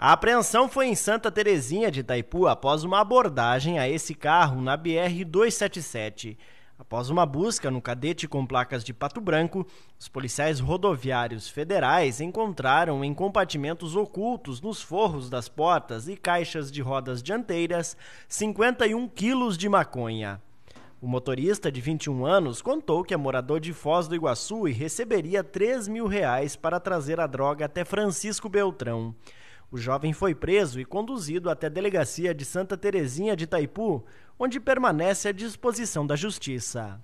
A apreensão foi em Santa Terezinha de Itaipu após uma abordagem a esse carro na BR-277. Após uma busca no cadete com placas de pato branco, os policiais rodoviários federais encontraram em compartimentos ocultos nos forros das portas e caixas de rodas dianteiras 51 quilos de maconha. O motorista de 21 anos contou que é morador de Foz do Iguaçu e receberia 3 mil reais para trazer a droga até Francisco Beltrão. O jovem foi preso e conduzido até a delegacia de Santa Terezinha de Itaipu, onde permanece à disposição da justiça.